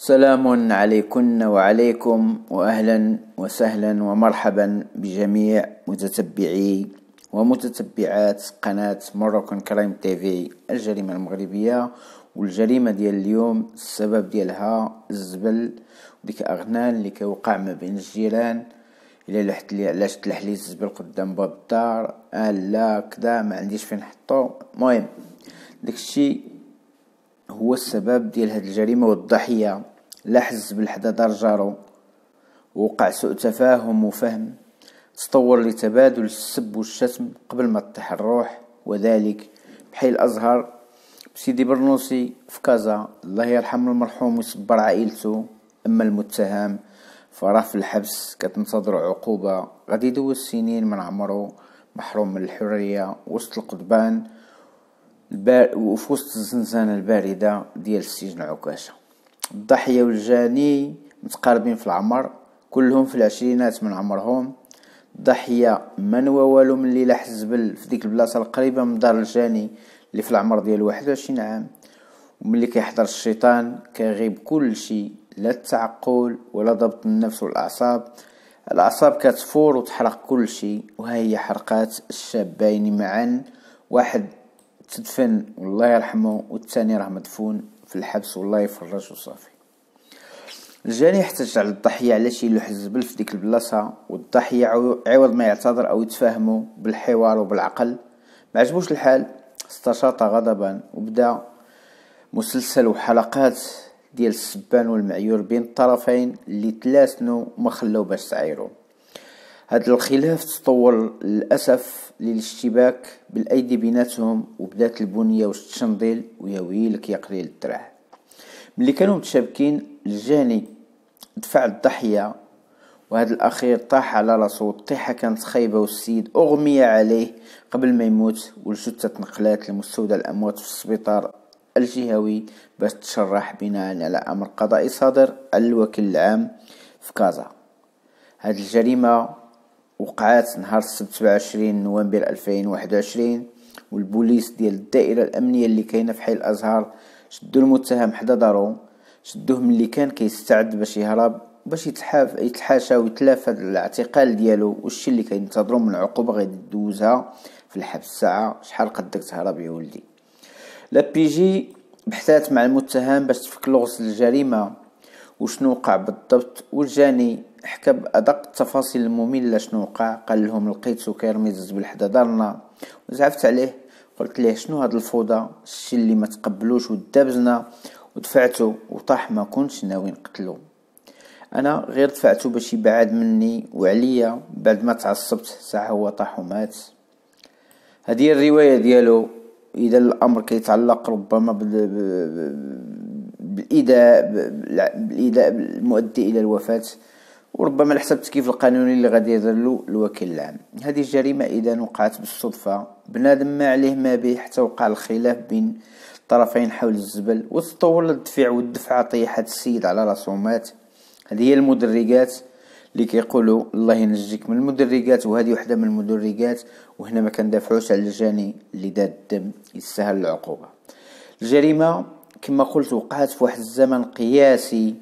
سلام عليكن وعليكم واهلا وسهلا ومرحبا بجميع متتبعي ومتتبعات قناة مروكان كرايم تيفي الجريمة المغربية والجريمة ديال اليوم السبب ديالها الزبل وديك أغنان اللي كيوقع ما بين الجيران الا لحت لي علاش تلح لي الزبل قدام باب الدار آه لا كدا ما عنديش فين نحطو المهم داكشي هو السبب ديال هاد الجريمه والضحيه لا حز بالحدا دار جارو وقع سوء تفاهم وفهم تطور لتبادل السب والشتم قبل ما تطيح الروح وذلك بحيل الازهر بسيدي برنوسي في كازا الله يرحم المرحوم ويصبر عائلته اما المتهم فراه في الحبس كتنتظر عقوبه غادي يدوز سنين من عمره محروم من الحريه وسط القضبان البار... وفي وسط الزنزانة الباردة ديال السجن عكاشة الضحية والجاني متقاربين في العمر كلهم في العشرينات من عمرهم الضحية ما والو من ليلة حزبل في ديك البلاصة القريبة من دار الجاني اللي في العمر ديال واحد وعشرين عام وملي كيحضر الشيطان كيغيب كل شيء لا التعقل ولا ضبط النفس والأعصاب الأعصاب كتفور وتحرق كل شيء وهي حرقات الشابين معا واحد تدفن والله يرحمه والثاني راه مدفون في الحبس والله يفرج وصافي الجاني احتج على الضحية على شي لوح الزبل في ديك البلاصة والضحية عوض ما يعتذر أو يتفاهمو بالحوار وبالعقل ما عجبوش الحال استشاط غضبا وبدا مسلسل وحلقات ديال السبان والمعيور بين الطرفين اللي تلاسنو ما خلاو باش تعايرو هذا الخلاف تطور للأسف للاشتباك بالأيدي بيناتهم وبدات البنية والتشنضيل ويا ويلك يا قليل الدرع ملي كانوا متشابكين الجاني دفع الضحية وهذا الأخير طاح على راسو الطيحة كانت خايبة والسيد أغمي عليه قبل ما يموت والجثة تنقلات لمستودع الأموات في السبيطار الجهوي باش تشرح بناء على أمر قضائي صادر على الوكيل العام في كازا هذه الجريمة وقعات نهار السبت 27 نوفمبر 2021 والبوليس ديال الدائره الامنيه اللي كاينه في حي الازهر شدوا المتهم حدا دارو شدوه ملي كان كيستعد باش يهرب باش يتحاف يتحاشى ويتلافى الاعتقال ديالو والشي اللي كينتظرو من عقوبه غادي دوزها في الحبس ساعه شحال قدك تهرب يا ولدي لابيجي بحثات مع المتهم باش تفك لغز الجريمه وشنو وقع بالضبط وجاني حكى بأدق التفاصيل المملة شنو وقع قال لهم لقيت سكير ميزز بالحدا دارنا وزعفت عليه قلت ليه شنو هاد الفوضى الشي اللي ما تقبلوش ودابزنا ودفعته وطاح ما كنتش ناوي نقتلو انا غير دفعته باش يبعد مني وعليا بعد ما تعصبت ساعه هو طاح ومات هذه الروايه ديالو اذا الامر كيتعلق ربما بالايذاء بالايذاء المؤدي الى الوفاه وربما الحساب كيف القانوني اللي غادي يدير له الوكيل العام هذه الجريمه اذا وقعت بالصدفه بنادم ما عليه ما به حتى وقع الخلاف بين الطرفين حول الزبل وتطور الدفيع والدفعه طيحت السيد على رسومات هذه هي المدرجات اللي كيقولوا الله ينجيك من المدرجات وهذه وحده من المدرجات وهنا ما كندافعوش على الجاني اللي داد الدم يستاهل العقوبه الجريمه كما قلت وقعت في واحد الزمن قياسي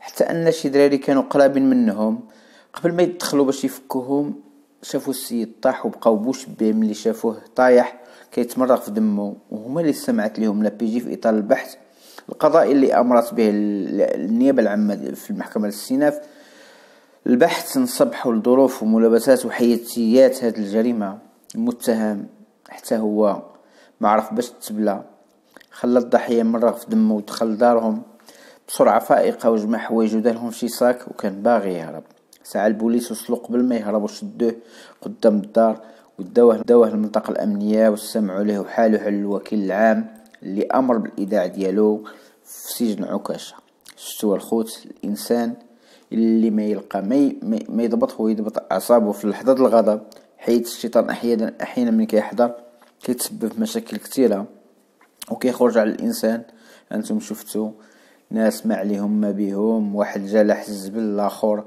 حتى ان شي دراري كانوا قرابين منهم قبل ما يدخلوا باش يفكوهم شافوا السيد طاح وبقاو بوشبه ملي شافوه طايح كيتمرق في دمه وهما اللي سمعت لهم بيجي في اطار البحث القضاء اللي امرت به النيابه العامه في المحكمه الاستئناف البحث انصبحوا لظروف وملابسات وحياتيات هذه الجريمه المتهم حتى هو ما عرف باش تبلى خلى الضحية مرغ في دمه ودخل دارهم بسرعة فائقة وجمع حوايجو دارهم شي صاك وكان باغي يهرب ساعة البوليس وصلو قبل ما يهربوا وشدوه قدام الدار وداوه داوه المنطقة الأمنية وسمعوا له وحالو على الوكيل العام اللي أمر بالإيداع ديالو في سجن عكاشة شتوا الخوت الإنسان اللي ما يلقى ما يضبط هو يضبط أعصابه في لحظة الغضب حيث الشيطان أحيانا أحيانا من كيحضر كيتسبب في مشاكل كثيرة وكيخرج على الانسان انتم شفتوا ناس ما عليهم ما بهم واحد جا الزبل الاخر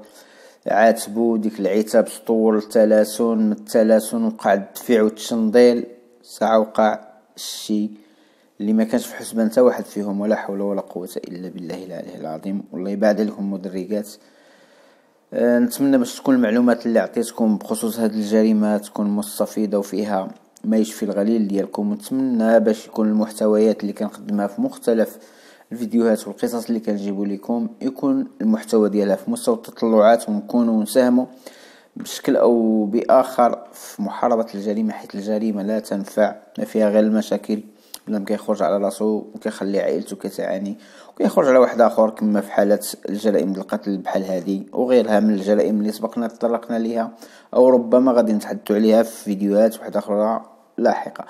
عاتبو ديك العتاب سطول التلاسون من التلاسن وقع الدفيع والتشنديل ساعة وقع الشي اللي ما كانش في حسبان واحد فيهم ولا حول ولا قوة إلا بالله العلي العظيم والله يبعد لكم مدركات آه، نتمنى باش تكون المعلومات اللي عطيتكم بخصوص هذه الجريمة تكون مستفيضة وفيها ما يشفي الغليل ديالكم ونتمنى باش يكون المحتويات اللي كنخدمها في مختلف الفيديوهات والقصص اللي كنجيبو لكم يكون المحتوى ديالها في مستوى التطلعات ونكونوا نساهموا بشكل او باخر في محاربه الجريمه حيث الجريمه لا تنفع ما فيها غير المشاكل بلا ما كيخرج على راسو وكيخلي عائلته كتعاني كيخرج على واحد اخر كما في حالة الجرائم القتل بحال هذه وغيرها من الجرائم اللي سبقنا تطرقنا ليها او ربما غادي نتحدثوا عليها في فيديوهات واحده اخرى لاحقه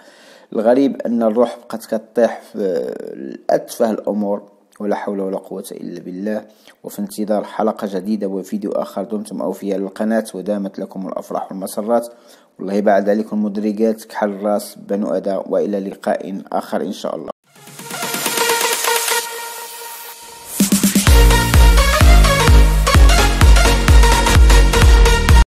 الغريب ان الروح بقات كطيح في اتفه الامور ولا حول ولا قوة إلا بالله وفي انتظار حلقة جديدة وفيديو آخر دمتم أوفياء للقناة ودامت لكم الأفراح والمسرات والله بعد عليكم المدرجات كحل راس بنو أدا وإلى لقاء آخر إن شاء الله